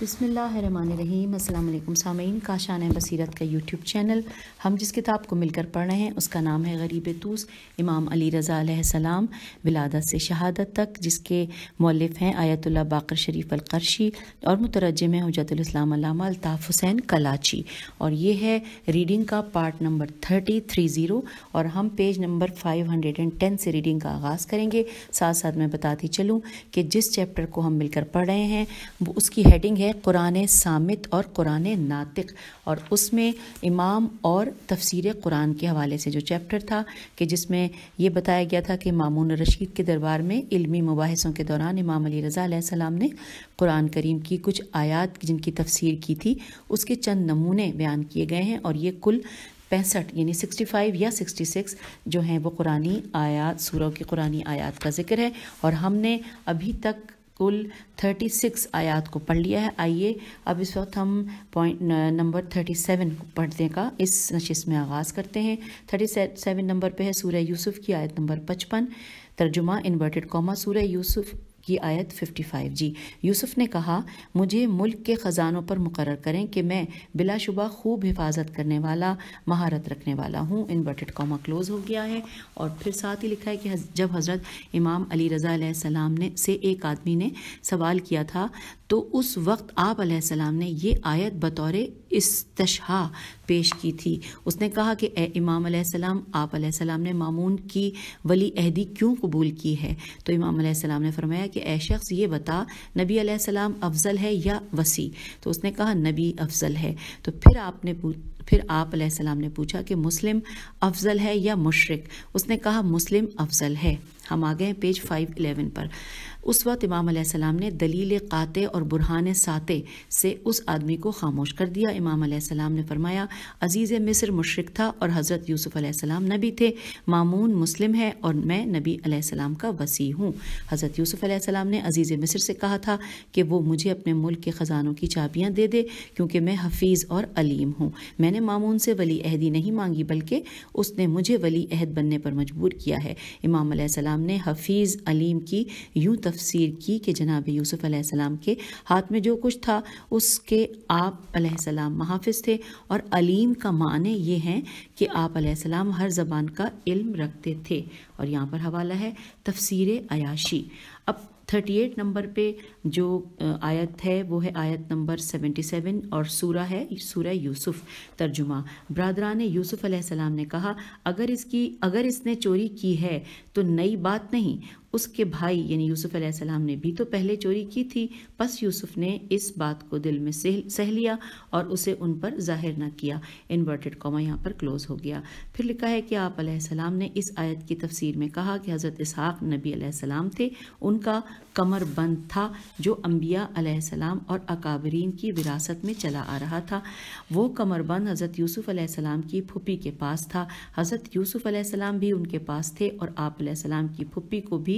बसमीम अल्लाम सामीन काशान बसीरत का यूट्यूब चैनल हम जिस किताब को मिलकर पढ़ रहे हैं उसका नाम है गरीब तूस इमाम अली रज़ा सलाम विलादत से शहादत तक जिसके मौलफ हैं आयतुल्ला बाकर शरीफ अलकरशी और मुतरजम है हजतलाम अलताफ़ हुसैन कलाची और ये है रीडिंग का part number thirty three zero और हम page number five hundred and ten से रीडिंग का आगाज़ करेंगे साथ साथ मैं बताती चलूँ कि जिस चैप्टर को हम मिलकर पढ़ रहे हैं उसकी हेडिंग है है कुरान सामित और कुरान नातिक और उसमें इमाम और तफसीर कुरान के हवाले से जो चैप्टर था कि जिसमें यह बताया गया था कि मामून रशीद के दरबार में इलमी मुबासों के दौरान इमाम अली रज़ा सलाम ने कुरान करीम की कुछ आयात जिनकी तफसीर की थी उसके चंद नमूने बयान किए गए हैं और ये कुल पैंसठ यानी सिक्सटी फाइव या सिक्सटी सिक्स जो हैं वो कुरानी आयात सूरों की कुरानी आयात का जिक्र है और हमने अभी तक कुल 36 आयात को पढ़ लिया है आइए अब इस वक्त हम पॉइंट नंबर 37 पढ़ने का इस नशिस में आगाज़ करते हैं 37 नंबर पे है सूर्य यूसुफ की आयत नंबर 55 तर्जुमा इन्वर्टेड कॉमा सूर्य यूसुफ की आयत 55 जी यूसुफ ने कहा मुझे मुल्क के ख़जानों पर मुकर करें कि मैं बिलाशुबा खूब हिफाजत करने वाला महारत रखने वाला हूँ इन्वर्टेड कॉमा क्लोज़ हो गया है और फिर साथ ही लिखा है कि जब हज़रत इमाम अली रज़ा सलाम ने से एक आदमी ने सवाल किया था तो उस वक्त आप ने ये आयत बतौर इस्तशा पेश की थी उसने कहा कि ए इमाम सलाम आप सलाम ने मामून की वली अहदी क्यों कबूल की है तो इमाम सलाम ने फरमाया कि ए शख्स ये बता नबी सलाम अफजल है या वसी तो उसने कहा नबी अफजल है तो फिर आपने फिर आप सलाम ने पूछा कि मुस्लिम अफजल है या मुशरक उसने कहा मुस्लिम अफजल है हम आ गए पेज फाइव एलेवन पर उस वक्त इमाम अलैहिस्सलाम ने दलील काते और बुरहान साते से उस आदमी को खामोश कर दिया इमाम अलैहिस्सलाम ने फरमाया अजीज़ मिस्र मुशरक था और हज़रत यूसुफ़ अलैहिस्सलाम नबी थे मामून मुस्लिम है और मैं नबी अलैहिस्सलाम का वसी हूँ हज़रत यूसुफ़ अलैहिस्सलाम ने अजीज़ मिस्र से कहा था कि वो मुझे अपने मुल्क के ख़जानों की चाबियाँ दे दे क्योंकि मैं हफीज़ और अलीम हूँ मैंने मामून से वली अहदी नहीं मांगी बल्कि उसने मुझे वली अहद बनने पर मजबूर किया है इमाम ने हफीज़ अलीम की यूँ तफ तफसीर की कि जनाब यूसुफ़ के हाथ में जो कुछ था उसके आप अलैहिस्सलाम महाफ़ थे और अलीम का माने ये हैं कि आप अलैहिस्सलाम हर ज़बान का इल्म रखते थे और यहाँ पर हवाला है तफसीर अयाशी अब थर्टी एट नंबर पे जो आयत है वो है आयत नंबर 77 सेवन और सूरा है सूरा यूसुफ तर्जुमा बरदरान यूसुफ ने कहा अगर इसकी अगर इसने चोरी की है तो नई बात नहीं उसके भाई यानी यूसुफ अलैहिस्सलाम ने भी तो पहले चोरी की थी बस यूसुफ ने इस बात को दिल में सह सह लिया और उसे उन पर जाहिर न किया इन्वर्टेड कॉमा यहाँ पर क्लोज हो गया फिर लिखा है कि आप अलैहिस्सलाम ने इस आयत की तफसीर में कहा कि हज़रत इसहाक नबी अलैहिस्सलाम थे उनका कमर बंद था जो अम्बिया अलैहिस्सलाम और अकाबरीन की विरासत में चला आ रहा था वो कमरबंद हज़रत यूसुफ अलैहिस्सलाम की फुप्पी के पास था हज़रत यूसुफ अलैहिस्सलाम भी उनके पास थे और आप अलैहिस्सलाम की फुप्पी को भी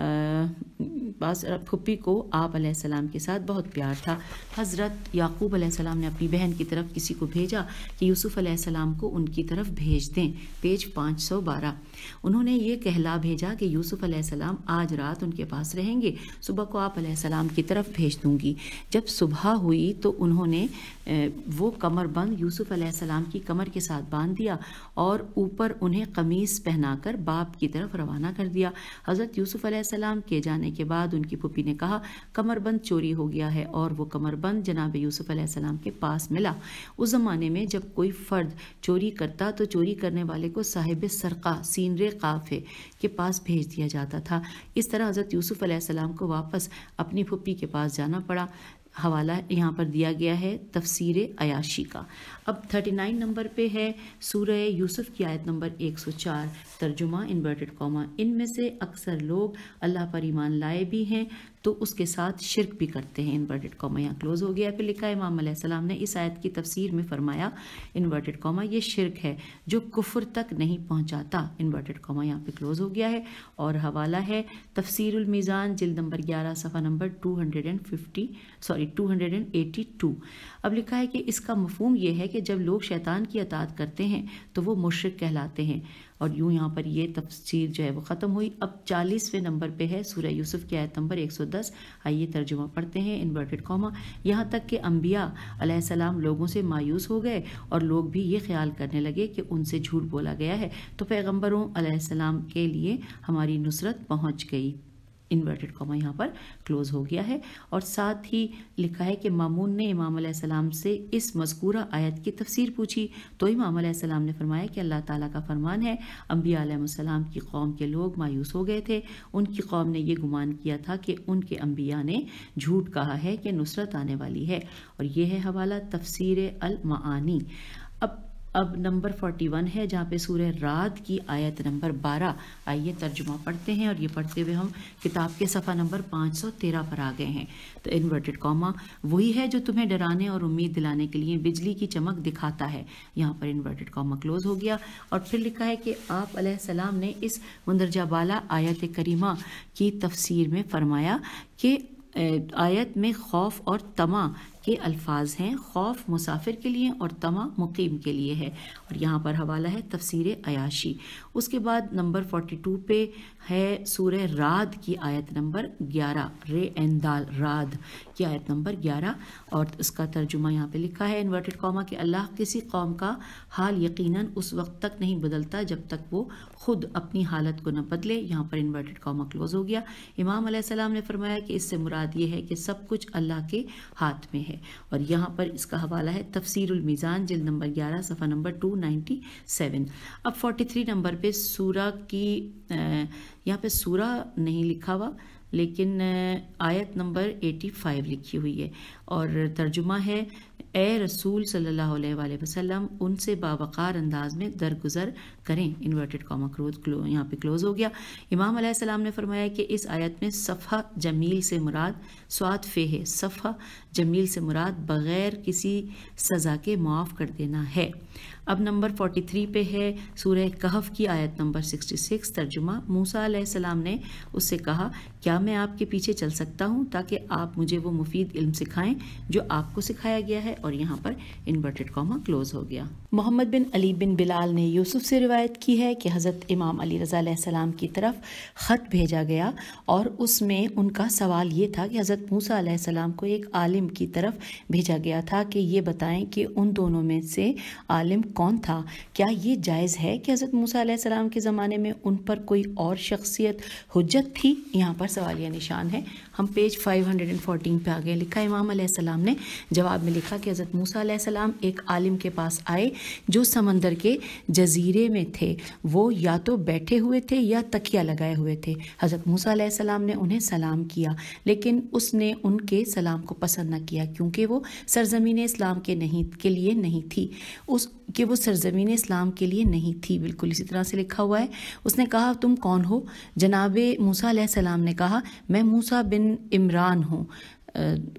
पास को आप सलाम के साथ बहुत प्यार था हज़रत याकूब सलाम ने अपनी बहन की तरफ किसी को भेजा कि यूसुफ़ सलाम को उनकी तरफ भेज दें पेज पाँच सौ बारह उन्होंने ये कहला भेजा कि यूसुफ़ सलाम आज रात उनके पास रहेंगे सुबह को आप सलाम की तरफ भेज दूँगी जब सुबह हुई तो उन्होंने वो कमर बंद यूसुफ़ सलाम की कमर के साथ बांध दिया और ऊपर उन्हें कमीज़ पहना बाप की तरफ रवाना कर दिया हज़रत यूसुफ़ सलाम किए जाने के बाद उनकी पुपी ने कहा कमरबंद चोरी हो गया है और वो कमरबंद जनाब यूसुफ सलाम के पास मिला उस ज़माने में जब कोई फ़र्द चोरी करता तो चोरी करने वाले को साहिब सरका सीनरे काफ़े के पास भेज दिया जाता था इस तरह हज़रत यूसुफ सलाम को वापस अपनी पुपी के पास जाना पड़ा हवाला यहाँ पर दिया गया है तफसीर अयाशी का अब 39 नंबर पे है सूर्य यूसुफ की आयत नंबर 104 तर्जुमा इन्वर्टेड कॉमा इनमें से अक्सर लोग अल्लाह पर ईमान लाए भी हैं तो उसके साथ शिरक भी करते हैं इन्वर्टेड कॉमा यहाँ क्लोज हो गया फिर लिखा इमाम ने इस आयत की तफसीर में फरमाया इन्वर्टेड कॉमा ये शिरक है जो कुफर तक नहीं पहुँचाता इन्वर्टेड कॉमा यहाँ पे क्लोज हो गया है और हवाला है तफसीरुल जिल नंबर ग्यारह सफ़ा number two hundred and fifty sorry two hundred and eighty two अब लिखा है कि इसका मफहम यह है कि कि जब लोग शैतान की अतात करते हैं तो वो मुशरक कहलाते हैं और यूँ यहाँ पर ये तफसीर जो है वो ख़त्म हुई अब चालीसवें नंबर पे है सूर्य यूसुफ की आयत नंबर 110 आइए तर्जुमा पढ़ते हैं इन्वर्टेड कॉमा यहाँ तक कि अम्बिया लोगों से मायूस हो गए और लोग भी ये ख्याल करने लगे कि उनसे झूठ बोला गया है तो पैगम्बरों के लिए हमारी नुसरत पहुँच गई इन्वर्टेड कॉमा यहाँ पर क्लोज हो गया है और साथ ही लिखा है कि मामून ने इमाम सलाम से इस मजकूरा आयत की तफसीर पूछी तो इमाम सलाम ने फरमाया कि अल्लाह ताला का फरमान है अम्बिया की कौम के लोग मायूस हो गए थे उनकी कौम ने यह गुमान किया था कि उनके अम्बिया ने झूठ कहा है कि नुसरत आने वाली है और यह है हवाला तफसीर अलमानी अब नंबर 41 है जहाँ पे सूर्य रात की आयत नंबर 12 आइए तर्जुमा पढ़ते हैं और ये पढ़ते हुए हम किताब के सफ़ा नंबर 513 पर आ गए हैं तो इन्वर्टेड कॉमा वही है जो तुम्हें डराने और उम्मीद दिलाने के लिए बिजली की चमक दिखाता है यहाँ पर इन्वर्टेड कॉमा क्लोज हो गया और फिर लिखा है कि आप सलाम ने इस मंदरजा बाला आयत करीमा की तफसीर में फरमाया कि आयत में खौफ और तमा ये अल्फाज हैं खौफ मुसाफिर के लिए और तमा मुकीम के लिए है और यहाँ पर हवाला है तफसीर अयाशी उसके बाद नंबर फोर्टी टू पे है सूर राद की आयत नंबर ग्यारह रे एन दाल राद की आयत नंबर ग्यारह और उसका तर्जुमा यहाँ पे लिखा है इन्वर्टेड कॉमा कि अल्लाह किसी कौम का हाल यकीनन उस वक्त तक नहीं बदलता जब तक वो खुद अपनी हालत को न बदले यहाँ पर इन्वर्टेड कौमा क्लोज हो गया इमाम ने फरमाया कि इससे मुराद ये है कि सब कुछ अल्लाह के हाथ में है और यहाँ पर इसका हवाला है तफसीरुल मीज़ान जिल नंबर ग्यारह सफ़ा नंबर टू नाइन्टी सेवन अब फोर्टी थ्री नंबर पे सूरा की यहाँ पे सूरा नहीं लिखा हुआ लेकिन आयत नंबर एटी फाइव लिखी हुई है और तर्जुमा है ए रसूल सल्लल्लाहु अलैहि उनसे बावकार अंदाज में दरगुजर करें इन्वर्टेड कॉमा क्रोध क्लो, यहाँ पे क्लोज हो गया इमाम सलाम ने फरमाया कि इस आयत में सफ़ा जमील से मुराद स्वाद फे है सफ़ा जमील से मुराद बग़ैर किसी सज़ा के माफ़ कर देना है अब नंबर 43 पे है सूर्य कहफ की आयत नंबर 66 तर्जुमा मूसा सलाम ने उससे कहा क्या मैं आपके पीछे चल सकता हूँ ताकि आप मुझे वो मुफीद इल्म सिखाएं जो आपको सिखाया गया है और यहाँ पर इन्वर्टेड कॉमा क्लोज हो गया मोहम्मद बिन अली बिन बिलाल ने यूसुफ से रिवायत की है कि हज़रत इमाम अली रज़ा सलाम की तरफ ख़त भेजा गया और उसमें उनका सवाल ये था कि हज़रत मूसा सलाम को एक आलिम की तरफ भेजा गया था कि ये बताएं कि उन दोनों में से आलिम कौन था क्या ये जायज़ है कि हज़रत मूसा के ज़माने में उन पर कोई और शख्सियत हजत थी यहाँ पर सवालिया निशान है हम पेज 514 पे आ गए लिखा इमाम सलाम ने जवाब में लिखा कि हज़रत मूसा सलाम एक आलिम के पास आए जो समंदर के जजीरे में थे वो या तो बैठे हुए थे या तकिया लगाए हुए थे हज़रत मूसा सलाम ने उन्हें सलाम किया लेकिन उसने उनके सलाम को पसंद न किया क्योंकि वो सरजमीन इस्लाम के नहीं के लिए नहीं थी उस कि वो सरजमीन इस्लाम के लिए नहीं थी बिल्कुल इसी तरह से लिखा हुआ है उसने कहा तुम कौन हो जनाब मूसा सलाम ने कहा मैं मूसा बिन बिन इमरान हूँ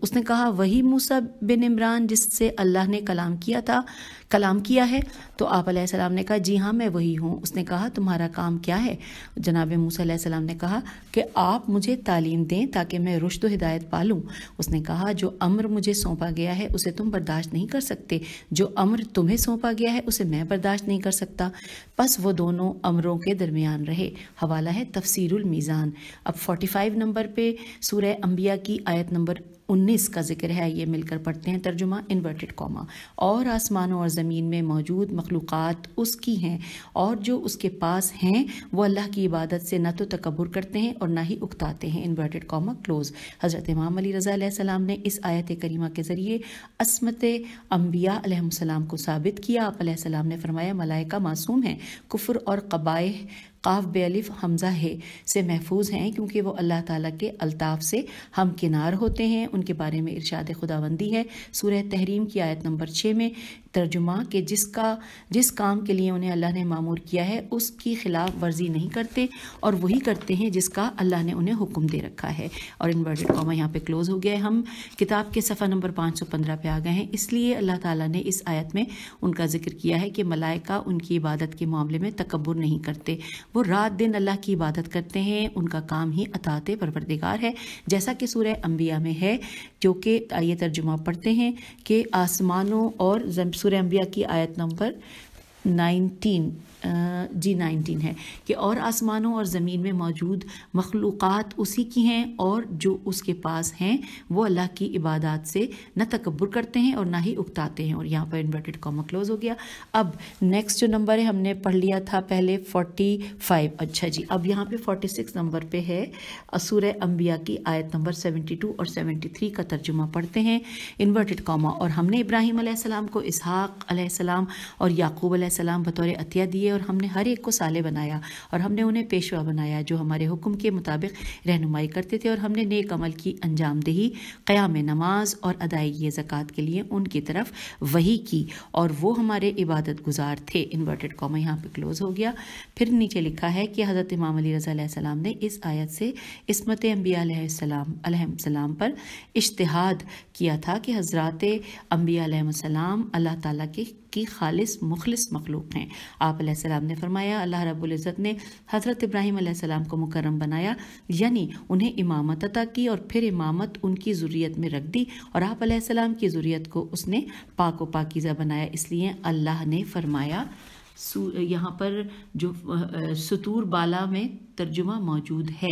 उसने कहा वही मूसा बिन इमरान जिससे अल्लाह ने कलाम किया था कलाम किया है तो आप सलाम ने कहा जी हाँ मैं वही हूँ उसने कहा तुम्हारा काम क्या है जनाब मूसा सलाम ने कहा कि आप मुझे तालीम दें ताकि मैं रुश्द हिदायत पा लूँ उसने कहा जो अम्र मुझे सौंपा गया है उसे तुम बर्दाश्त नहीं कर सकते जो अम्र तुम्हें सौंपा गया है उसे मैं बर्दाश्त नहीं कर सकता बस वो दोनों अमरों के दरमियान रहे हवाला है तफसीरुल मीज़ान अब फाइव नंबर पर सूर्य अम्बिया की आयत नंबर उन्नीस का जिक्र है ये मिलकर पढ़ते हैं तर्जुमा इन्वर्टेड कॉमा और आसमानों और ज़मीन में मौजूद मखलूक़ उसकी हैं और जो उसके पास हैं वो अल्लाह की इबादत से न तो तकबर करते हैं और ना ही उकताते हैं इन्वर्टेड कॉमा क्लोज हज़रत इमाम अली रज़ा सलाम ने इस आयत करीमा के ज़रिए असमत अम्बिया को साबित किया आप ने फरमाया मलाइका मासूम हैं कुफर और कबाए काफ बेअलिफ हमज़ा है से महफूज हैं क्योंकि वो अल्लाह ताला के अल्ताफ़ से हम किनार होते हैं उनके बारे में इरशाद खुदाबंदी है सूरह तहरीम की आयत नंबर छः में तर्जुमा कि जिसका जिस काम के लिए उन्हें अल्लाह ने मामूर किया है उसकी ख़िलाफ़ वर्जी नहीं करते और वही करते हैं जिसका अल्लाह ने उन्हें हुक्म दे रखा है और इन्वर्टेड कॉमा यहाँ पे क्लोज़ हो गया है हम किताब के सफ़ा नंबर पाँच सौ पंद्रह पे आ गए हैं इसलिए अल्लाह ताला ने इस आयत में उनका जिक्र किया है कि मलाइका उनकी इबादत के मामले में तकबर नहीं करते वो रात दिन अल्लाह की इबादत करते हैं उनका काम ही अतात परवरदिगार है जैसा कि सूर्य अम्बिया में है जो कि ये तर्जुमा पढ़ते हैं कि आसमानों और सूर्य अम्बिया की आयत नंबर नाइनटीन जी नाइनटीन है कि और आसमानों और ज़मीन में मौजूद मखलूक़ उसी की हैं और जो उसके पास हैं वो अल्लाह की इबादत से न तकबर करते हैं और ना ही उकताते हैं और यहाँ पर इन्वर्टेड कॉमा क्लोज हो गया अब नेक्स्ट जो नंबर है हमने पढ़ लिया था पहले फोर्टी फाइव अच्छा जी अब यहाँ पे फोर्टी सिक्स नंबर पर है असूर अम्बिया की आयत नंबर सेवेंटी टू और सेवेंटी थ्री का तर्जुमा पढ़ते हैं इन्वर्टेड कॉमा और हमने इब्राहिम को इसहाक़ और याकूब सलाम बतौर अतिया दिए और हमने हर एक को साले बनाया और हमने उन्हें पेशवा बनाया जो हमारे हुक्म के मुताबिक रहनुमाई करते थे और हमने नेक अमल की अंजामदही क़याम नमाज और अदायगी ज़क़़त के लिए उनकी तरफ वही की और वो हमारे इबादत गुजार थे इन्वर्टेड कॉमा यहाँ पर क्लोज़ हो गया फिर नीचे लिखा है कि हज़रत इमाम अली रज़ा ने इस आयत से इसमत अम्बियालाम पर इश्तहाद किया था कि हज़रत अम्बियालाम अल्लाह ताला के की खालिस मुखलिस मखलूक हैं आप सलाम ने फरमाया अल्लाह रबुल्ज़त ने हज़रत इब्राहिम सलाम को मुकरम बनाया यानी उन्हें इमामत अता की और फिर इमामत उनकी ज़ुरीत में रख दी और आप सलाम की ज़ुरीत को उसने पाक व पाकिज़ा बनाया इसलिए अल्लाह ने फरमाया यहाँ पर जो सतूर बाला में तर्जुमा मौजूद है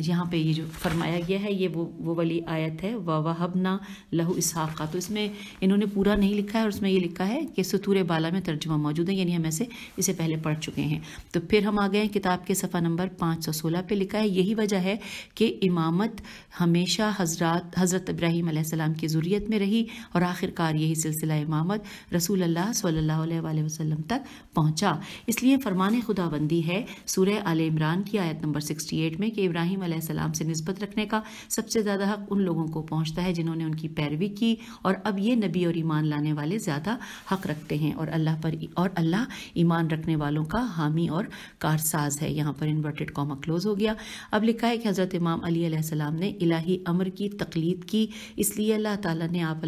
यहाँ पे ये जो फरमाया गया है ये वो वो वाली आयत है व वहबना लहू इसहाफ़ का तो इसमें इन्होंने पूरा नहीं लिखा है और उसमें ये लिखा है कि सतूर बाला में तर्जुमा मौजूद है यानी हम ऐसे इसे पहले पढ़ चुके हैं तो फिर हम आ गए किताब के सफ़ा नंबर पाँच सौ सोलह पर लिखा है यही वजह है कि इमामत हमेशा हजरात हज़रत इब्राहीम आसमाम की ज़रूरीत में रही और आखिरकार यही सिलसिला इमामत रसूल अल्लाह सल्ला वसलम तक पहुँचा इसलिए फरमान खुदाबंदी है सूर्य आल इमरान की आयत नंबर सिक्सटी एट में कि इब्राहिम इब्राहिम से नस्बत रखने का सबसे ज़्यादा हक उन लोगों को पहुंचता है जिन्होंने उनकी पैरवी की और अब ये नबी और ईमान लाने वाले ज़्यादा हक रखते हैं और अल्लाह पर और अल्लाह ईमान रखने वालों का हामी और कारसाज है यहाँ पर इन्वर्टेड कॉमा क्लोज हो गया अब लिखा है कि हज़रत इमाम अली ने इलाही अमर की तकलीद की इसलिए अल्लाह ताला ने आप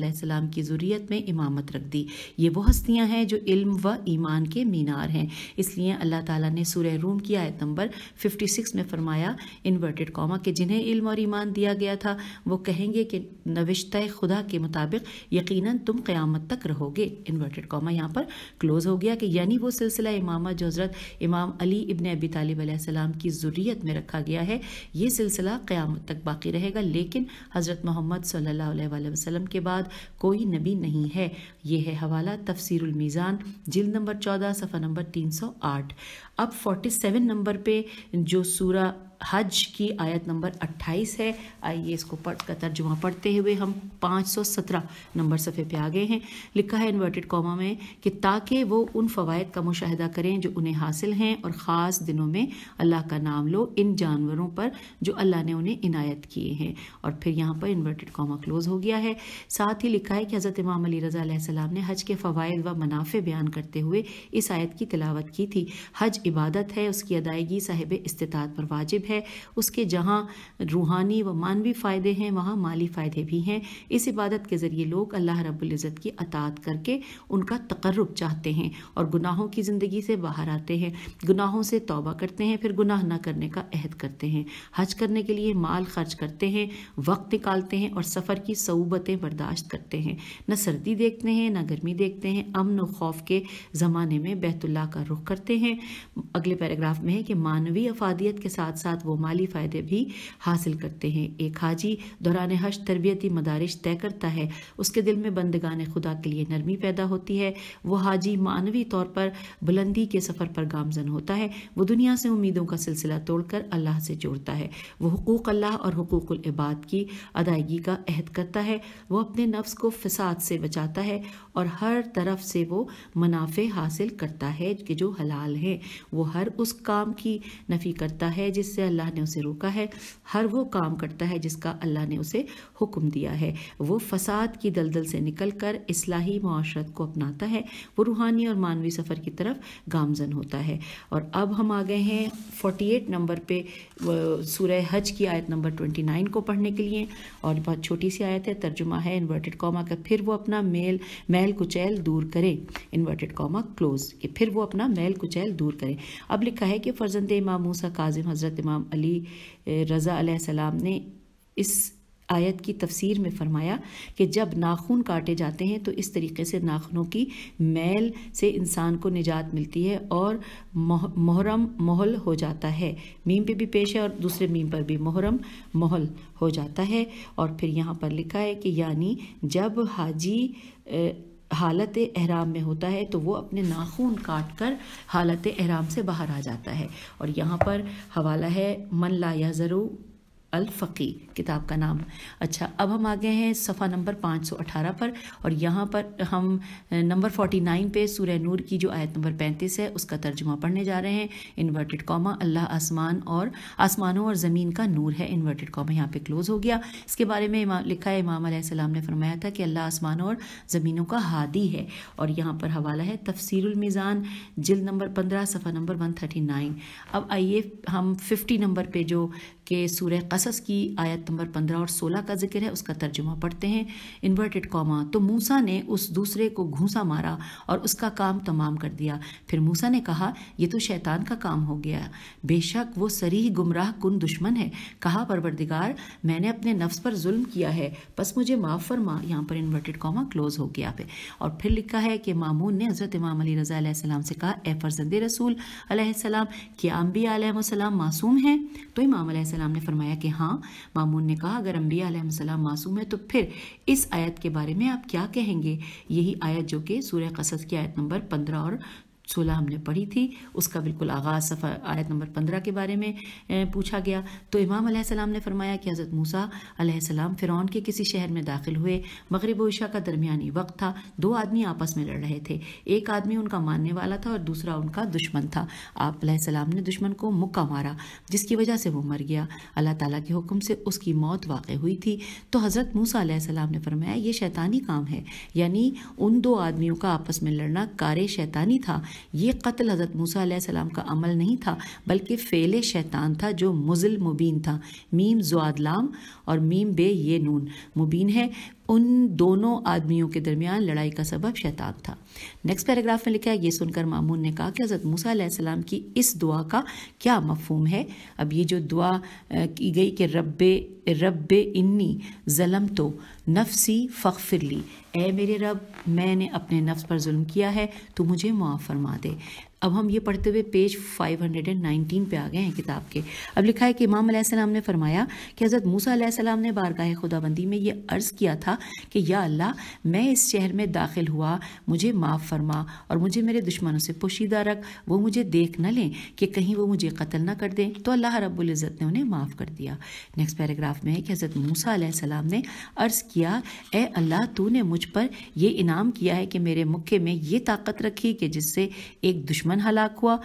की जरूरत में इमामत रख दी ये वो हस्तियाँ हैं जो इल्म व ईमान के मीनार हैं इसलिए अल्लाह ताला ने सूर्य रूम की आयत नंबर 56 में फरमाया इन्वर्टेड ब्रैकेट कॉमा कि जिन्हें इल्म और ईमान दिया गया था वो कहेंगे कि नविशत खुदा के मुताबिक यकीनन तुम क़यामत तक रहोगे इन्वर्टेड कॉमा यहाँ पर क्लोज़ हो गया कि यानी वो सिलसिला इमामा जो हज़रत इमाम अली इबन अबी तालब की ज़ुर्रीत में रखा गया है ये सिलसिला क़्यामत तक बाकी रहेगा लेकिन हज़रत मोहम्मद सल्ला वसलम के बाद कोई नबी नहीं है ये है हवाला तफसरमीज़ान जिल्द नंबर चौदह सफ़ा नंबर तीन सौ आठ अब फोर्टी सेवन नंबर पे जो सूरा हज की आयत नंबर 28 है आइए इसको पढ़ का तर्जुमा पढ़ते हुए हम 517 नंबर सफ़े पे आ गए हैं लिखा है इन्वर्टेड कॉमा में कि ताकि वो उन फ़वाद का मुशाह करें जो उन्हें हासिल हैं और ख़ास दिनों में अल्लाह का नाम लो इन जानवरों पर जो अल्लाह ने उन्हें इनायत किए हैं और फिर यहाँ पर इन्वर्टेड कॉमा क्लोज़ हो गया है साथ ही लिखा है कि हज़रत इमाम अली रज़ा ने हज के फ़वाद व मुनाफे बयान करते हुए इस आयत की तिलावत की थी हज इबादत है उसकी अदायगी साहिब इस्तात पर वाजिब रिलेशनशिप है उसके जहाँ रूहानी व मानवी फ़ायदे हैं वहाँ माली फ़ायदे भी हैं इस इबादत के ज़रिए लोग अल्लाह रब्ज़त की अतात करके उनका तकर्रब चाहते हैं और गुनाहों की ज़िंदगी से बाहर आते हैं गुनाहों से तोबा करते हैं फिर गुनाह ना करने का अहद करते हैं हज करने के लिए माल खर्च करते हैं वक्त निकालते हैं और सफ़र की सऊबतें बर्दाश्त करते हैं न सर्दी देखते हैं न गर्मी देखते हैं अमन व खौफ के ज़माने में बैतुल्ला का रुख करते हैं अगले पैराग्राफ में है कि मानवीय अफादियत के साथ साथ साथ वो माली फ़ायदे भी हासिल करते हैं एक हाजी दौरान हज तरबियती मदारिश तय करता है उसके दिल में बंदगान खुदा के लिए नरमी पैदा होती है वह हाजी मानवी तौर पर बुलंदी के सफ़र पर गामजन होता है वह दुनिया से उम्मीदों का सिलसिला तोड़कर अल्लाह से जोड़ता है वह हकूक़ अल्लाह और हकूक़ुल इबाद की अदायगी का अहद करता है वह अपने नफ्स को फसाद से बचाता है और हर तरफ से वो मुनाफे हासिल करता है कि जो हलाल है वो हर उस काम की नफ़ी करता है जिससे अल्लाह ने उसे रोका है हर वो काम करता है जिसका अल्लाह ने उसे हुक्म दिया है वो फसाद की दलदल से निकल कर असलाही माशरत को अपनाता है वो रूहानी और मानवी सफ़र की तरफ गामजन होता है और अब हम आ गए हैं फोर्टी एट नंबर पर सूरह हज की आयत नंबर ट्वेंटी नाइन को पढ़ने के लिए और बहुत छोटी सी आयत है तर्जुमा है इन्वर्टेड कॉमा का फिर वो अपना मेल मैल कुचैल दूर करें इन्वर्टेड कॉमा क्लोज कि फिर वो अपना मैल कुचैल दूर करें अब लिखा है कि फर्जंद इमाम मूसा काजिम हज़रत इमाम इमाम अली रज़ा सलाम ने इस आयत की तफसीर में फरमाया कि जब नाखून काटे जाते हैं तो इस तरीके से नाखूनों की मैल से इंसान को निजात मिलती है और मोहरम मोहल हो जाता है मीम पे भी पेश है और दूसरे मीम पर भी मोहरम मोहल हो जाता है और फिर यहाँ पर लिखा है कि यानी जब हाजी हालत एहराम में होता है तो वो अपने नाखून काट कर हालत एहराम से बाहर आ जाता है और यहाँ पर हवाला है मन ला या ज़रू अलफ़ी किताब का नाम अच्छा अब हम आ गए हैं सफ़ा नंबर 518 पर और यहाँ पर हम नंबर 49 पे सूर्य नूर की जो आयत नंबर 35 है उसका तर्जुमा पढ़ने जा रहे हैं इन्वर्टेड कॉमा अल्लाह आसमान और आसमानों और ज़मीन का नूर है इन्वर्टेड कॉमा यहाँ पे क्लोज़ हो गया इसके बारे में इमा, लिखा है इमाम आसमाम ने फरमाया था कि अल्लाह आसमानों और ज़मीनों का हादी है और यहाँ पर हवाला है तफसरमीज़ान जिल नंबर पंद्रह सफ़ा नंबर वन थर्टी नाइन अब आइए हम फिफ्टी नंबर पर जो के सूर्य कसस की आयत नंबर पंद्रह और सोलह का जिक्र है उसका तर्जुमा पढ़ते हैं इन्वर्टेड कॉमा तो मूसा ने उस दूसरे को घूसा मारा और उसका काम तमाम कर दिया फिर मूसा ने कहा यह तो शैतान का काम हो गया बेशक वो सरीह गुमराह कन दुश्मन है कहा परवरदिगार मैंने अपने नफ्स पर जुल्म किया है बस मुझे माफ़ फरमा यहाँ पर इन्वर्टेड कॉमा क्लोज हो गया फिर और फिर लिखा है कि मामून ने हज़रत इमाम अली रज़ा से कहा ए फरजंद रसूल क्या अम्बिया आलम मासूम हैं तो इमाम सलाम ने फरमाया कि हाँ मामून ने कहा अगर अम्बिया सलाम मासूम है तो फिर इस आयत के बारे में आप क्या कहेंगे यही आयत जो कि सूर्य कसद की आयत नंबर पंद्रह और सोलह हमने पढ़ी थी उसका बिल्कुल आगाज़ सफ़ा आयत नंबर पंद्रह के बारे में पूछा गया तो इमाम सलाम ने फरमाया कि हज़रत मूसा सलाम फ़िरौन के किसी शहर में दाखिल हुए मगरब वशा का दरमियानी वक्त था दो आदमी आपस में लड़ रहे थे एक आदमी उनका मानने वाला था और दूसरा उनका दुश्मन था आप सलाम ने दुश्मन को मुक्का मारा जिसकी वजह से वो मर गया अल्लाह ताली के हुक्म से उसकी मौत वाक़ हुई थी तो हज़रत मूसा सलाम ने फरमाया ये शैतानी काम है यानी उन दो आदमियों का आपस में लड़ना कार शैतानी था ये कत्ल हज़रत मूसा सलाम का अमल नहीं था बल्कि फ़ेल शैतान था जो मुजिल मुबीन था मीम जुआदलाम और मीम बे ये नून मुबीन है उन दोनों आदमियों के दरमियान लड़ाई का सबब शैतान था नेक्स्ट पैराग्राफ में लिखा है ये सुनकर मामून ने कहा कि हज़रत मूसा की इस दुआ का क्या मफहम है अब ये जो दुआ की गई कि रब्बे रब्बे इन्नी ज़लम तो नफसी फ़खफिर ली ए मेरे रब मैंने अपने नफ्स पर जुल्म किया है तो मुझे मुआफ़ फरमा दे अब हम ये पढ़ते हुए पेज 519 पे आ गए हैं किताब के अब लिखा है कि इमाम सलाम ने फरमाया कि हज़रत मूसा सलाम ने बारगाह खुदाबंदी में ये अर्ज़ किया था कि या अल्लाह मैं इस शहर में दाखिल हुआ मुझे माफ़ फरमा और मुझे मेरे दुश्मनों से पोशीदा रख वो मुझे देख न लें कि कहीं वो मुझे कत्ल ना कर दें तो अल्लाह रबुल्ज़त ने उन्हें माफ़ कर दिया नेक्स्ट पैराग्राफ में है कि हज़रत मूसा सलाम ने अर्ज़ किया ए अल्लाह ने मुझ पर यह इनाम किया है कि मेरे मुख्य में ये ताकत रखी कि जिससे एक दुश्मन दुश्मन हलाक हुआ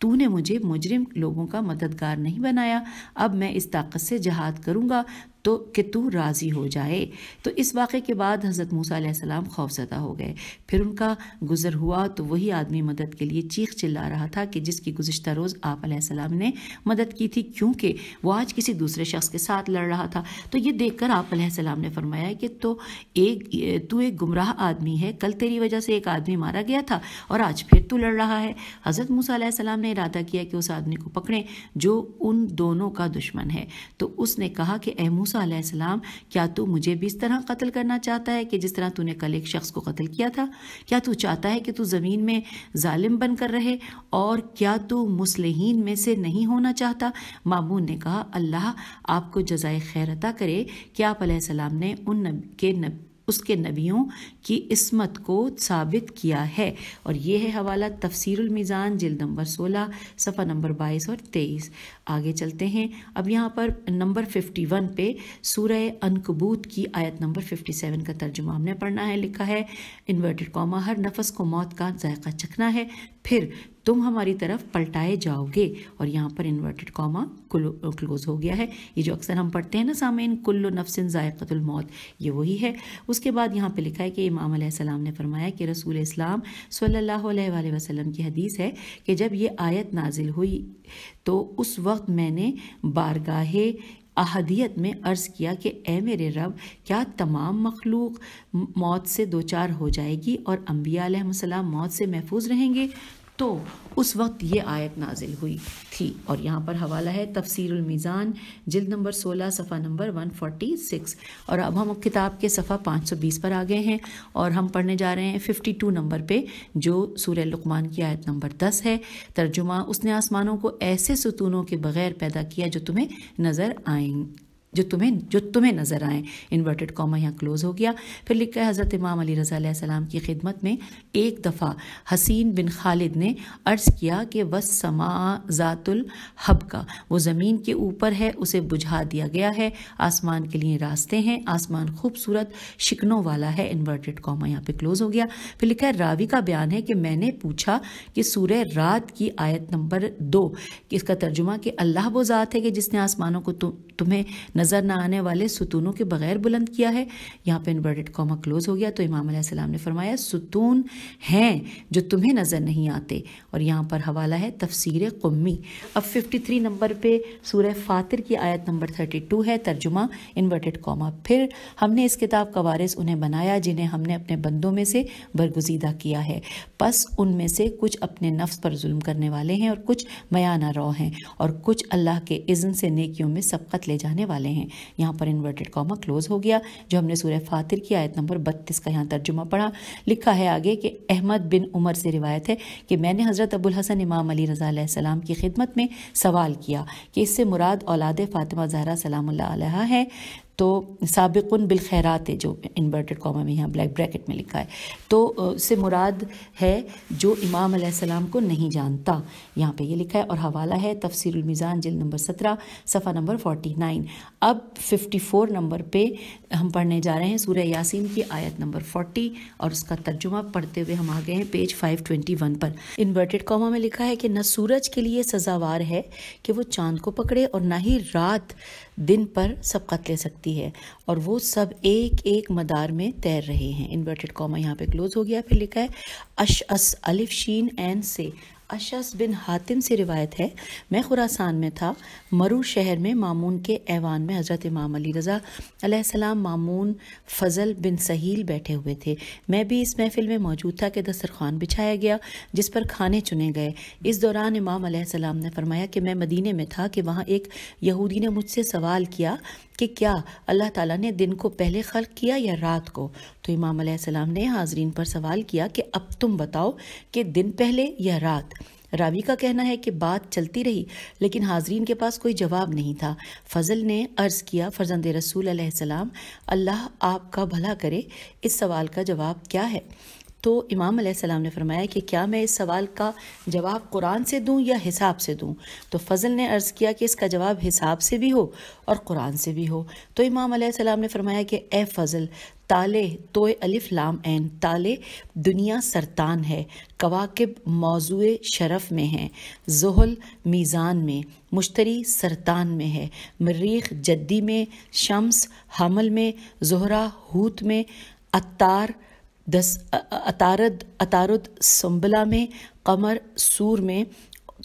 तूने मुझे मुजरिम लोगों का मददगार नहीं बनाया अब मैं इस ताकत से जहाद करूंगा तो कि तू राज़ी हो जाए तो इस वाक़े के बाद हज़रत मूसा सलाम खौफजदा हो गए फिर उनका गुज़र हुआ तो वही आदमी मदद के लिए चीख चिल्ला रहा था कि जिसकी गुज्त रोज़ आप सलाम ने मदद की थी क्योंकि वो आज किसी दूसरे शख्स के साथ लड़ रहा था तो ये देख कर आप सलाम ने फरमाया कि तो एक तू एक गुमराह आदमी है कल तेरी वजह से एक आदमी मारा गया था और आज फिर तू लड़ रहा है हज़रत मूसा सलाम ने इरादा किया कि उस आदमी को पकड़ें जो उन दोनों का दुश्मन है तो उसने कहा कि अहमूस मूसा अलैहिस्सलाम क्या तू मुझे भी इस तरह कत्ल करना चाहता है कि जिस तरह तूने कल एक शख्स को कत्ल किया था क्या तू चाहता है कि तू ज़मीन में ालिम बनकर रहे और क्या तू मुसलहीन में से नहीं होना चाहता मामून ने कहा अल्लाह आपको जजाय खैर अता करे कि आप ने उन नब के नब उसके नबियों की इसमत को साबित किया है और यह है हवाला तफसरमीज़ान जल्द नंबर सोलह सफ़ा नंबर बाईस और तेईस आगे चलते हैं अब यहाँ पर नंबर फिफ्टी वन पे सूर अनकबूत की आयत नंबर फिफ्टी सेवन का तर्जुमा हमने पढ़ना है लिखा है इन्वर्टेड कॉमा हर नफस को मौत का जायका चखना है फिर तुम हमारी तरफ पलटाए जाओगे और यहाँ पर इन्वर्टेड कॉमा क्लोज हो गया है ये जो अक्सर हम पढ़ते हैं ना सामीन कुल्लु नफसिन ज़ायक़तुल मौत ये वही है उसके बाद यहाँ पे लिखा है कि इमाम सलाम ने फरमाया कि रसूल इस्लाम सल्लल्लाहु अलैहि वसल्लम की हदीस है कि जब ये आयत नाजिल हुई तो उस वक्त मैंने बारगाह अहदियत में अर्ज़ किया कि ए मेरे रब क्या तमाम मखलूक मौत से दो चार हो जाएगी और अम्बिया मौत से महफूज रहेंगे तो उस वक्त ये आयत नाजिल हुई थी और यहाँ पर हवाला है तफसीरुल मीज़ान जिल्द नंबर 16 सफ़ा नंबर 146 और अब हम किताब के सफ़ा 520 पर आ गए हैं और हम पढ़ने जा रहे हैं 52 नंबर पे जो सूर्य लुकमान की आयत नंबर 10 है तर्जुमा उसने आसमानों को ऐसे सतूनों के बग़ैर पैदा किया जो तुम्हें नज़र आएंगे जो तुम्हें जो तुम्हें नज़र आएँ इन्वर्टेड कॉमा यहाँ क्लोज़ हो गया फिर लिखा है हज़रत इमाम अली रज़ा सलाम की खिदमत में एक दफ़ा हसीन बिन खालिद ने अर्ज़ किया कि वस समा ज़ातुल हब का वो ज़मीन के ऊपर है उसे बुझा दिया गया है आसमान के लिए रास्ते हैं आसमान खूबसूरत शिकनों वाला है इन्वर्टेड कॉमा यहाँ पे क्लोज़ हो गया फिर लिखा है रावी का बयान है कि मैंने पूछा कि सूर्य रात की आयत नंबर दो इसका तर्जुमा कि अल्लाह वो ज़ात है कि जिसने आसमानों को तु, तुम्हें नज़र ना आने वाले सुतूनों के बगैर बुलंद किया है यहाँ पर इन्वर्टेड कॉमा क्लोज हो गया तो इमाम सलाम ने फरमाया सुतून हैं जो तुम्हें नज़र नहीं आते और यहाँ पर हवाला है तफसीर कम्मी अब 53 नंबर पे सूरह फातिर की आयत नंबर 32 है तर्जुमा इन्वर्टेड कॉमा फिर हमने इस किताब का वारिस उन्हें बनाया जिन्हें हमने अपने बंदों में से बरगुजीदा किया है बस उनमें से कुछ अपने नफ्स पर जुल्म करने वाले हैं और कुछ मयाना रो हैं और कुछ अल्लाह के इज़न से नेकियों में सबकत ले जाने वाले वाले हैं यहाँ पर इन्वर्टेड कॉमा क्लोज हो गया जो हमने सूर्य फातिर की आयत नंबर बत्तीस का यहाँ तर्जुमा पढ़ा लिखा है आगे कि अहमद बिन उमर से रिवायत है कि मैंने हज़रत अबुल हसन इमाम अली रज़ा सलाम की खिदमत में सवाल किया कि इससे मुराद औलाद फ़ातिमा जहरा सलाम है तो सबकुन बिलखैरात है जो इन्वर्टेड कॉमा में यहाँ ब्लैक ब्रैकेट में लिखा है तो से मुराद है जो इमाम सलाम को नहीं जानता यहाँ पे ये लिखा है और हवाला है तफसर मिज़ान जिल नंबर सत्रह सफ़ा नंबर फोटी नाइन अब फिफ्टी फोर नंबर पर हम पढ़ने जा रहे हैं सूर्य यासिन की आयत नंबर फोर्टी और उसका तर्जुमा पढ़ते हुए हम आ गए हैं पेज फाइव ट्वेंटी वन पर इन्वर्टेड कॉमा में लिखा है कि न सूरज के लिए सजावार है कि वो चांद को पकड़े और ना ही रात दिन पर सबकत ले सकती रहती है और वो सब एक एक मदार में तैर रहे हैं इन्वर्टेड कॉमा यहाँ पे क्लोज हो गया फिर लिखा है अश अस अलिफ शीन एन से अशस बिन हातिम से रिवायत है मैं खुरासान में था मरू शहर में मामून के ऐवान में हज़रत इमाम अली रज़ा सलाम मामून फजल बिन सहील बैठे हुए थे मैं भी इस महफिल में मौजूद था कि दस्तरखान बिछाया गया जिस पर खाने चुने गए इस दौरान इमाम सलाम ने फरमाया कि मैं मदीने में था कि वहाँ एक यहूदी ने मुझसे सवाल किया कि क्या अल्लाह ताला ने दिन को पहले खल किया या रात को तो इमाम अलैहिस्सलाम ने हाजरीन पर सवाल किया कि अब तुम बताओ कि दिन पहले या रात रावी का कहना है कि बात चलती रही लेकिन हाजरीन के पास कोई जवाब नहीं था फजल ने अर्ज़ किया फर्जंद रसूल सलाम अल्लाह आपका भला करे इस सवाल का जवाब क्या है तो इमाम सलाम ने फरमाया कि क्या मैं इस सवाल का जवाब कुरान से दूं या हिसाब से दूं तो फजल ने अर्ज़ किया कि इसका जवाब हिसाब से भी हो और कुरान से भी हो तो इमाम सलाम ने फरमाया कि ए फजल ताले तोय अलिफ लाम एन ताले दुनिया सरतान है कवाकब मौजू शरफ में हैं जहल मीज़ान में मुश्तरी सरतान में है मरीख जद्दी में शम्स हमल में जहरा हूत में अतार दस अतारद अतारद संबला में कमर सूर में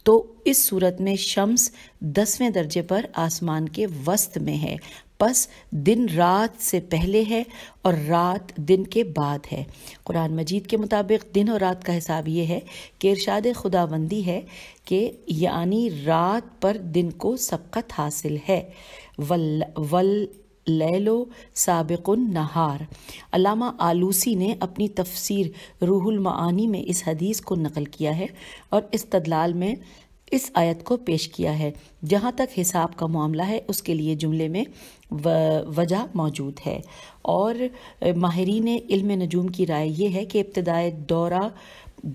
तो इस सूरत में शम्स दसवें दर्जे पर आसमान के वस्त में है बस दिन रात से पहले है और रात दिन के बाद है कुरान मजीद के मुताबिक दिन और रात का हिसाब ये है कि इरशाद खुदाबंदी है कि यानी रात पर दिन को सबकत हासिल है वल वल लैलो सबक़ुन नहार अलामा आलूसी ने अपनी तफसीर रूहुल मानी में इस हदीस को नकल किया है और तदलाल में इस आयत को पेश किया है जहाँ तक हिसाब का मामला है उसके लिए जुमले में वजह मौजूद है और माहरीन इल्म नजूम की राय यह है कि इब्तदाई दौरा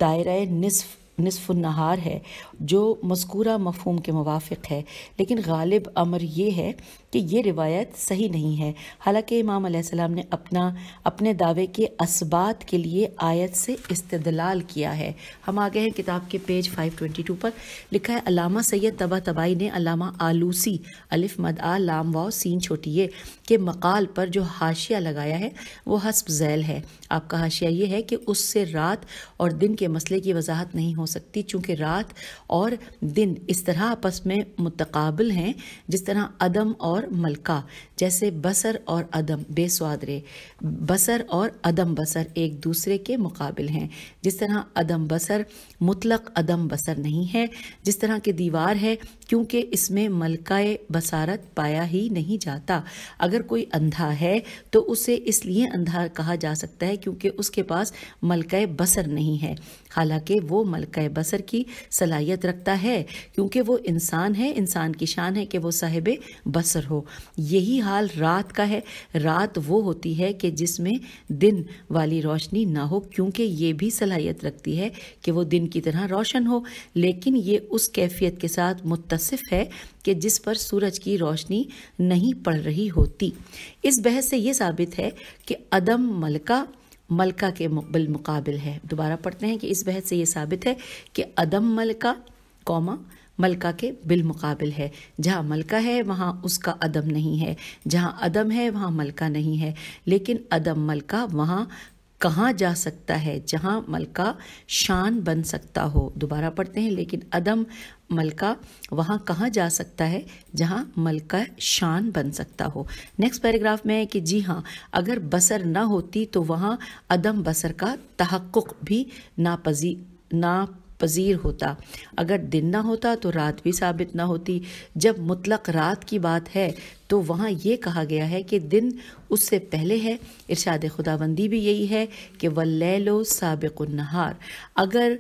दायरा नसफ़ नसफ़ नहार है जो मस्कूरा मफहम के मुवाफ़ है लेकिन गालिब अमर ये है कि ये रिवायत सही नहीं है हालांकि इमाम सलाम ने अपना अपने दावे के इसबात के लिए आयत से इस्तलाल किया है हम आगे हैं किताब के पेज 522 पर लिखा है अलामा सैयद तबा तबाई ने अलामा आलूसी अलिफ मद आ लाम वाओ सीन छोटिए के मकाल पर जो हाशिया लगाया है वो हसब जैल है आपका हाशिया ये है कि उससे रात और दिन के मसले की वजाहत नहीं हो सकती चूँकि रात और दिन इस तरह आपस में मुतकाबल हैं जिस तरह अदम और मलका जैसे बसर और अदम बेस्वाद बसर और अदम बसर एक दूसरे के मुकाबिल हैं जिस तरह अदम बसर मुतलक अदम बसर नहीं है जिस तरह की दीवार है क्योंकि इसमें मलका बसारत पाया ही नहीं जाता अगर कोई अंधा है तो उसे इसलिए अंधा कहा जा सकता है क्योंकि उसके पास मलका बसर नहीं है हालांकि वो मलक बसर की सलाहियत रखता है क्योंकि वो इंसान है इंसान की शान है कि वो साहिब बसर हो यही हाल रात का है रात वो होती है कि जिसमें दिन वाली रोशनी ना हो क्योंकि ये भी सलाहियत रखती है कि वो दिन की तरह रोशन हो लेकिन ये उस कैफियत के साथ मुतसफ़ है कि जिस पर सूरज की रोशनी नहीं पड़ रही होती इस बहस से ये साबित है कि अदम मलका मलका के बिलमुकाबिल है दोबारा पढ़ते हैं कि इस बहस से ये साबित है कि अदम मलका कौमा मलका के बिलमुकाबिल है जहाँ मलका है वहाँ उसका अदम नहीं है जहाँ अदम है वहाँ मलका नहीं है लेकिन अदम मलका वहाँ कहाँ जा सकता है जहाँ मलका शान बन सकता हो दोबारा पढ़ते हैं लेकिन अदम मलका वहाँ कहाँ जा सकता है जहाँ मलका शान बन सकता हो नेक्स्ट पैराग्राफ में है कि जी हाँ अगर बसर ना होती तो वहाँ अदम बसर का तहक़ भी नापजी ना पजीर होता अगर दिन ना होता तो रात भी साबित ना होती जब मुतलक रात की बात है तो वहाँ ये कहा गया है कि दिन उससे पहले है इरशाद खुदाबंदी भी यही है कि वल्लो साबिक नहार अगर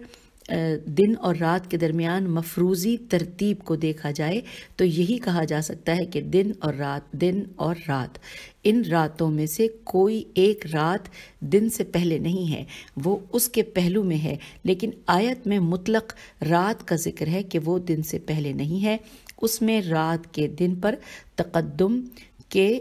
दिन और रात के दरमियान मफरूजी तरतीब को देखा जाए तो यही कहा जा सकता है कि दिन और रात दिन और रात इन रातों में से कोई एक रात दिन से पहले नहीं है वो उसके पहलू में है लेकिन आयत में मुतलक रात का जिक्र है कि वो दिन से पहले नहीं है उसमें रात के दिन पर तकदम के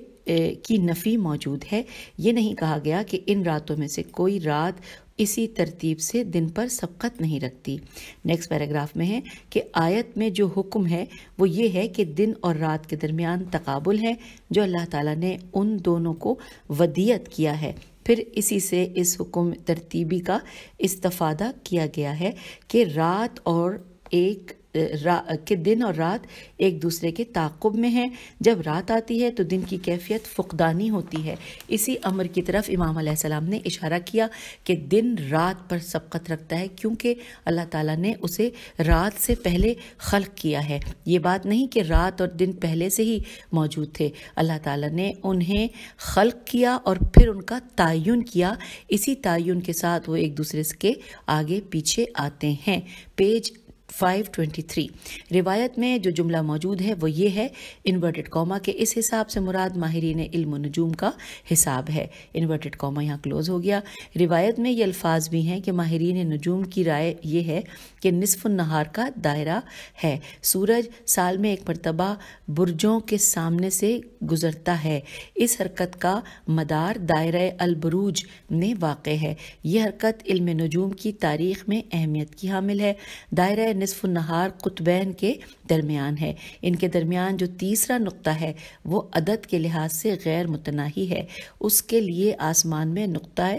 की नफ़ी मौजूद है ये नहीं कहा गया कि इन रातों में से कोई रात इसी तरतीब से दिन पर सबकत नहीं रखती नेक्स्ट पैराग्राफ में है कि आयत में जो हुक्म है वो ये है कि दिन और रात के दरमियान तकाबुल है जो अल्लाह ताला ने उन दोनों को वदियत किया है फिर इसी से इस हुक्म तरतीबी का इस्तफ़ादा किया गया है कि रात और एक के दिन और रात एक दूसरे के ताकुब में हैं जब रात आती है तो दिन की कैफियत फ़ुकदानी होती है इसी अमर की तरफ इमाम सलाम ने इशारा किया कि दिन रात पर सबकत रखता है क्योंकि अल्लाह ताला ने उसे रात से पहले खल किया है ये बात नहीं कि रात और दिन पहले से ही मौजूद थे अल्लाह ताला ने उन्हें खल्क किया और फिर उनका तयन किया इसी तयन के साथ वो एक दूसरे के आगे पीछे आते हैं पेज 523 रिवायत में जो जुमला मौजूद है वो ये है इन्वर्टेड कॉमा के इस हिसाब से मुराद माहरीन इल्म नजूम का हिसाब है इन्वर्टेड कॉमा यहाँ क्लोज हो गया रिवायत में ये अल्फाज भी हैं कि माहरीन नजूम की राय ये है कि नसफ़ नहार का दायरा है सूरज साल में एक मरतबा बुरजों के सामने से गुजरता है इस हरकत का मदार दायरा अलबरूज में वाक़ है यह हरकत इल्म नजूम की तारीख में अहमियत की हामिल है दायरा नसफ़ नहार कुतबैन के दरमियान है इनके दरमियान जो तीसरा नुक्ता है वो अदद के लिहाज से गैर मुतनाही है उसके लिए आसमान में नुक्ता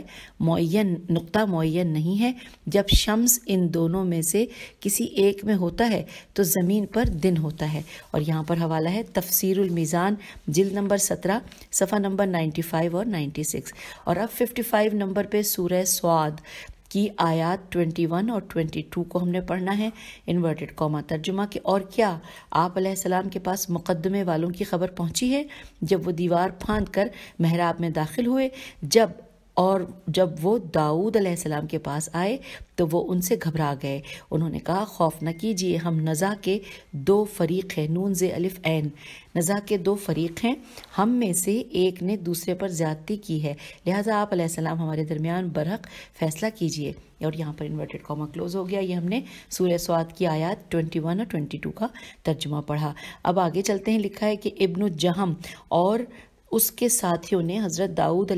मुन नुक्ता मुन नहीं है जब शम्स इन दोनों में से किसी एक में होता है तो ज़मीन पर दिन होता है और यहाँ पर हवाला है तफसरमीज़ान जिल नंबर सत्रह सफ़ा नंबर नाइन्टी फाइव और नाइन्टी सिक्स और अब फिफ्टी फाइव नंबर पर सूर्य स्वाद की आयात 21 और 22 को हमने पढ़ना है इन्वर्टेड कौमा तर्जुमा के और क्या आप सलाम के पास मुकदमे वालों की खबर पहुंची है जब वो दीवार फांद कर मेहराब में दाखिल हुए जब और जब वो दाऊद अलैहिस्सलाम के पास आए तो वो उनसे घबरा गए उन्होंने कहा खौफ न कीजिए हम नज़ा के दो फ़रीक़ हैं नून ज़े अलिफ़ एन नज़ा के दो फ़रीक़ हैं हम में से एक ने दूसरे पर ज़्यादती की है लिहाजा आप अलैहिस्सलाम हमारे दरमियान बरहक फ़ैसला कीजिए और यहाँ पर इन्वर्टेड कॉमा क्लोज़ हो गया ये हमने सूर्य स्वाद की आयात 21 और 22 का तर्जुमा पढ़ा अब आगे चलते हैं लिखा है कि इब्न जहम और उसके साथियों ने हज़रत दाऊद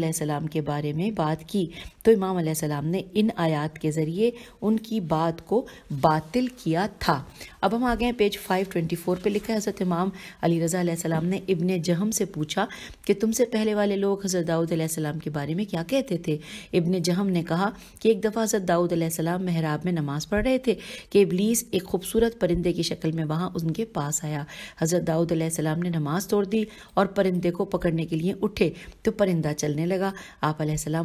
के बारे में बात की तो इमाम सलाम ने इन आयात के ज़रिए उनकी बात को बातिल किया था अब हम आ गए पेज 524 पे लिखा है हज़रत इमाम अली रज़ा सलाम ने इबन जहम से पूछा कि तुमसे पहले वाले लोग हज़रत दाऊद सलाम के बारे में क्या कहते थे इबन जहम ने कहा कि एक दफ़ा हज़रत दाऊद सलाम महराब में नमाज़ पढ़ रहे थे कि इबलीस एक खूबसूरत परिंदे की शक्ल में वहाँ उनके पास आया हज़रत दाऊद सलाम ने नमाज़ तोड़ दी और परिंदे को पकड़ने के लिए उठे तो परिंदा चलने लगा आप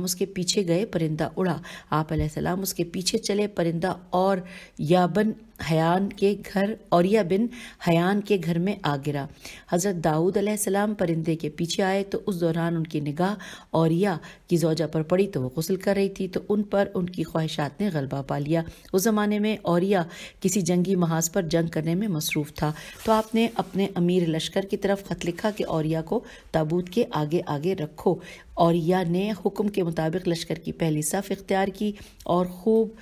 उसके पीछे गए परिंदा उड़ा आप सलाम उसके पीछे चले परिंदा और याबन हयान के घर औरिया बिन हयान के घर में आ गिरा हज़रत दाऊद अलैहिस्सलाम परिंदे के पीछे आए तो उस दौरान उनकी निगाह औरिया की जोजा पर पड़ी तो वो गसल कर रही थी तो उन पर उनकी ख्वाहिशात ने गलबा पा लिया उस ज़माने में औरिया किसी जंगी महाज पर जंग करने में मसरूफ़ था तो आपने अपने अमीर लश्कर की तरफ ख़त लिखा कि औरिया को ताबूत के आगे आगे रखो औरिया ने हुक्म के मुताबिक लश्कर की पहली सफ़ इख्तियार की और खूब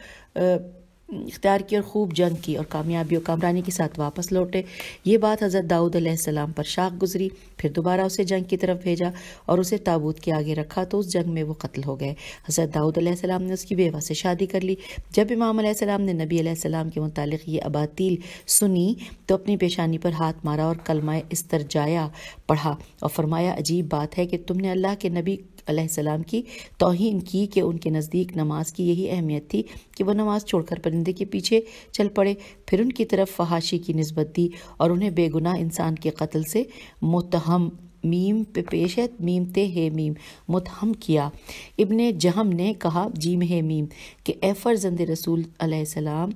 इख्तियार की और खूब जंग की और कामयाबी और कामरानी के साथ वापस लौटे ये बात हज़रत दाऊद सलाम पर शाख गुजरी फिर दोबारा उसे जंग की तरफ भेजा और उसे ताबूत के आगे रखा तो उस जंग में वो कत्ल हो गए हज़रत दाऊद अलैहिस्सलाम ने उसकी बेवा से शादी कर ली जब इमाम अलैहिस्सलाम ने नबी अलैहिस्सलाम के मुतालिक ये अबातील सुनी तो अपनी पेशानी पर हाथ मारा और कलमा इस्तर जाया पढ़ा और फरमाया अजीब बात है कि तुमने अल्लाह के नबी अलैहिस्सलाम की तोहन की कि उनके नज़दीक नमाज की यही अहमियत थी कि वह नमाज छोड़कर परिंदे के पीछे चल पड़े फिर उनकी तरफ फहाशी की नस्बत दी और उन्हें बेगुनाह इंसान के कत्ल से मुतहम मीम पे पेश है मीम ते हे मीम मुतहम किया इबन जहम ने कहा जीम है मीम कि ए फर्जंद रसूल सलाम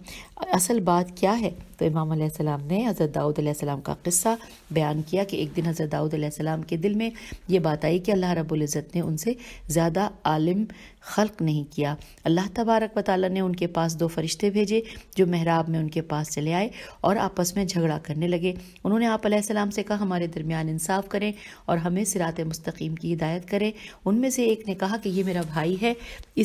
असल बात क्या है तो इमाम सलाम ने हज़रत दाऊद सलाम का क़स्सा बयान किया कि एक दिन हज़रत दाऊद सलाम के दिल में ये बात आई कि अल्लाह रबुल्ज़त ने उनसे ज़्यादा आलम खल्क नहीं किया अल्लाह तबारक व ताली ने उनके पास दो फरिश्ते भेजे जो महराब में उनके पास चले आए और आपस में झगड़ा करने लगे उन्होंने आप सलाम से कहा हमारे दरमियान इंसाफ करें और हमें सिरात मस्तक़ीम की हिदायत करें उनमें से एक ने कहा कि ये मेरा भाई है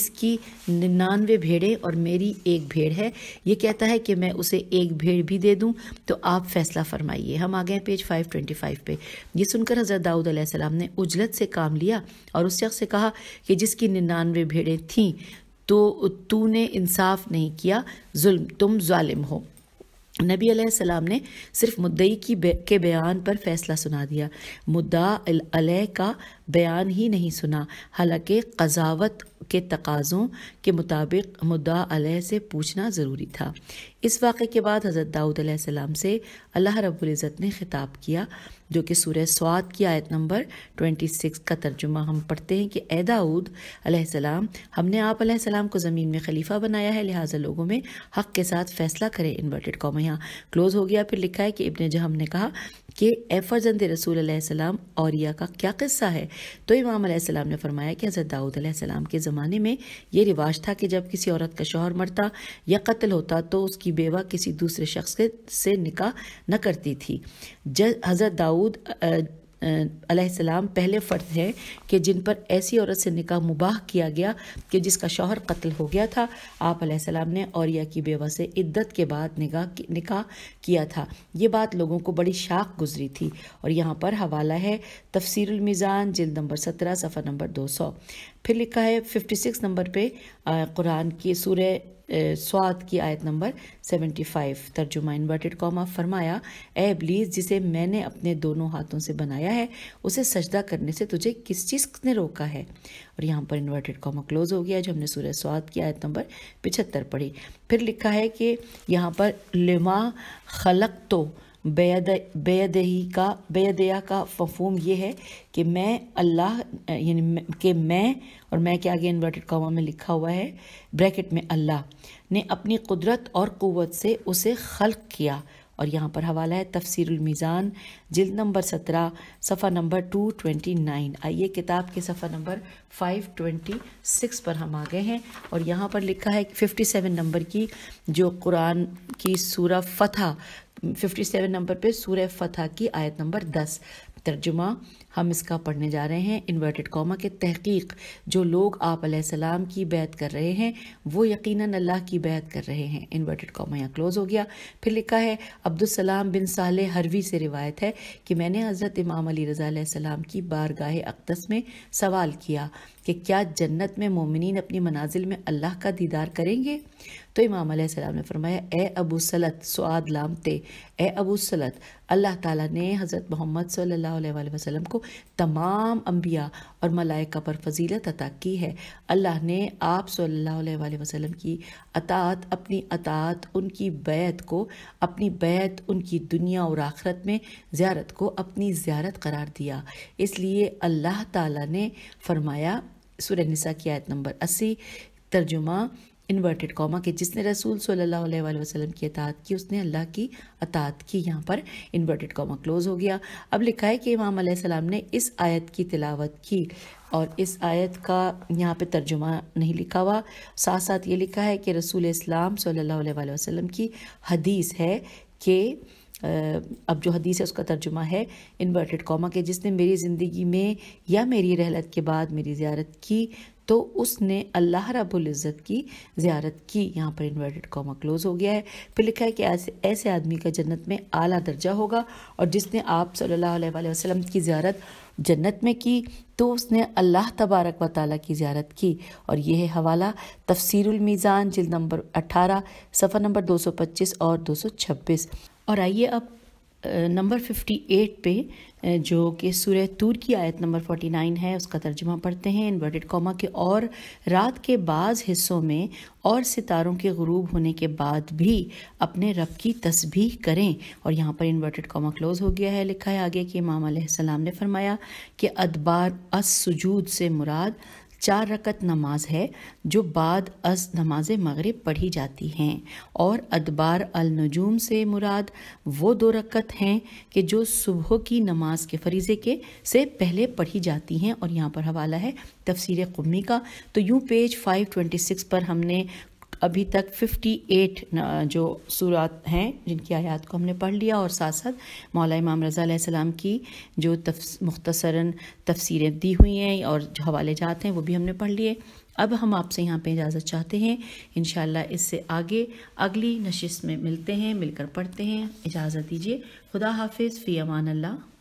इसकी निन्यानवे भेड़ें और मेरी एक भेड़ है ये कहता है कि मैं उसे एक भेड़ अभी भी दे दूँ तो आप फैसला फरमाइए हम आ गए पेज फाइव ट्वेंटी फाइव पे ये सुनकर हज़रत दाऊद सलाम ने उजलत से काम लिया और उस शख्स से कहा कि जिसकी निन्यानवे भेड़ें थीं तो तूने इंसाफ नहीं किया जुल्म तुम ालिम हो नबी सलाम ने सिर्फ मुद्दई की बे, के बयान पर फैसला सुना दिया मुद्दा अलह का बयान ही नहीं सुना हालांकि कजावत के तकाज़ों के मुताबिक मुद्दा से पूछना ज़रूरी था इस वाक़े के बाद हज़रत दाऊद सलाम से अल्लाह रब्ज़त ने ख़िताब किया जो कि सूर्य स्वाद की आयत नंबर 26 का तर्जुमा हम पढ़ते हैं कि ए दाऊद सलाम हमने आप सलाम को ज़मीन में खलीफा बनाया है लिहाजा लोगों में हक़ के साथ फ़ैसला करें इन्वर्टेड कौम यहाँ क्लोज़ हो गया फिर लिखा है कि इबन जहम ने कहा कि ए फर्जंद रसूल सलाम और का क्या किस्सा है तो इमाम अलैहिस्सलाम ने फरमाया कि हज़रत दाऊद अलैहिस्सलाम के ज़माने में ये रिवाज था कि जब किसी औरत का शोहर मरता या कत्ल होता तो उसकी बेवा किसी दूसरे शख्स से निकाह न करती थी हज़रत दाऊद अलैहिस्सलाम पहले फ़र्द हैं कि जिन पर ऐसी औरत से निकाह मुबाह किया गया कि जिसका शौहर कत्ल हो गया था आप अलैहिस्सलाम ने औरिया की बेवा से इद्दत के बाद निगाह निकाह किया था ये बात लोगों को बड़ी शाख गुजरी थी और यहाँ पर हवाला है तफसरमीज़ान जिल नंबर सत्रह सफ़र नंबर दो सौ फिर लिखा है फिफ्टी सिक्स नंबर पर कुरान की सूर स्वाद की आयत नंबर 75 तर्जुमा इन्वर्टेड कॉमा फरमाया ए जिसे मैंने अपने दोनों हाथों से बनाया है उसे सजदा करने से तुझे किस चीज़ ने रोका है और यहाँ पर इन्वर्टेड कॉमा क्लोज हो गया जो हमने सूर्य स्वाद की आयत नंबर पिछहत्तर पढ़ी फिर लिखा है कि यहाँ पर लिमा खलक तो बेदही का बेदया का फफूम यह है कि मैं अल्लाह यानी कि मैं और मैं के आगे इन्वर्टेड कॉमा में लिखा हुआ है ब्रैकेट में अल्लाह ने अपनी कुदरत और क़वत से उसे खल्क किया और यहाँ पर हवाला है तफसरमीज़ान जिल्द नंबर सत्रह सफ़ा नंबर टू ट्वेंटी नाइन आइए किताब के सफ़ा नंबर फाइव ट्वेंटी सिक्स पर हम आ गए हैं और यहाँ पर लिखा है फिफ्टी सेवन नंबर की जो कुरान की सूर फ़तह 57 नंबर पे सूर्य फतह की आयत नंबर 10 तर्जुमा हम इसका पढ़ने जा रहे हैं इन्वर्टेड कॉमा के तहकीक जो लोग आप सलाम की बैत कर रहे हैं वो यकीनन अल्लाह की बैत कर रहे हैं इन्वर्टेड कॉमा यहाँ क्लोज़ हो गया फिर लिखा है अब्दुलसलाम बिन साल हरवी से रिवायत है कि मैंने हज़रत इमाम अली रज़ा सलाम की बारगाह अकदस में सवाल किया कि क्या जन्नत में मोमिन अपनी मनाजिल में अल्लाह का दीदार करेंगे तो इमाम सलाम ने फरमाया ए अबू सलत सुद लामते ए अबू सलत अल्लाह ताला ने हज़रत मोहम्मद सल्लल्लाहु अलैहि वसल्लम को तमाम अम्बिया और मलाइका पर फजीलत अता की है अल्लाह ने आप सल्लल्लाहु अलैहि वसल्लम की अतात अपनी अतात उनकी बैत को अपनी बैत उनकी दुनिया और आखरत में ज़्यारत को अपनी ज़्यारत करार दिया इसलिए अल्लाह ताला ने फरमाया सुरनिसा की आयत नंबर अस्सी तर्जुमा इन्वर्टेड कॉमा के जिसने रसूल सल्लल्लाहु अलैहि वसल्लम की अतात की उसने अल्लाह की अतात की यहाँ पर इन्वर्टेड कॉमा क्लोज़ हो गया अब लिखा है कि इमाम सलाम ने इस आयत की तिलावत की और इस आयत का यहाँ पे तर्जुमा नहीं लिखा हुआ साथ साथ ये लिखा है कि रसूल इस्लाम सल्लल्लाहु अलैहि वसल्लम की हदीस है कि अब जो हदीस है उसका तर्जुमा है इन्वर्टेड कॉमा के जिसने मेरी ज़िंदगी में या मेरी रहलत के बाद मेरी ज़्यारत की तो उसने अल्लाह रबुल्ज़त की ज्यारत की यहाँ पर इन्वर्टेड कॉमा क्लोज़ हो गया है फिर लिखा है कि ऐसे ऐसे आदमी का जन्नत में आला दर्जा होगा और जिसने आप सल्लल्लाहु अलैहि वसल्लम की ज्यारत जन्नत में की तो उसने अल्लाह तबारक व ताली की ज्यारत की और यह है हवाला तफसरमीज़ान जिल नंबर अठारह सफ़ा नंबर दो सौ पच्चीस और दो सौ छब्बीस और आइए अब नंबर 58 पे जो कि सूर्य तूर की आयत नंबर 49 है उसका तर्जमा पढ़ते हैं इन्वर्टेड कॉमा के और रात के बाद हिस्सों में और सितारों के गरूब होने के बाद भी अपने रब की तस्बीह करें और यहाँ पर इन्वर्टेड कॉमा क्लोज हो गया है लिखा है आगे कि इमाम सलाम ने फरमाया कि अदबार असजूद से मुराद चार रकत नमाज है जो बाद अस नमाज मगरब पढ़ी जाती हैं और अदबार अल नजूम से मुराद वो दो रकत हैं कि जो सुबह की नमाज के फरीज़े के से पहले पढ़ी जाती हैं और यहाँ पर हवाला है तफसीर कुमी का तो यूँ पेज 526 पर हमने अभी तक 58 जो सूरत हैं जिनकी आयात को हमने पढ़ लिया और साथ साथ मौला इमाम रज़ा सलाम की जो तफ, मुख्तसरा तफसीरें दी हुई हैं और जो हवाले जात हैं वो भी हमने पढ़ लिए अब हम आपसे यहाँ पे इजाज़त चाहते हैं इन इससे आगे अगली नशस्त में मिलते हैं मिलकर पढ़ते हैं इजाज़त दीजिए खुदा हाफिज़ फ़ी अमान अल्लाह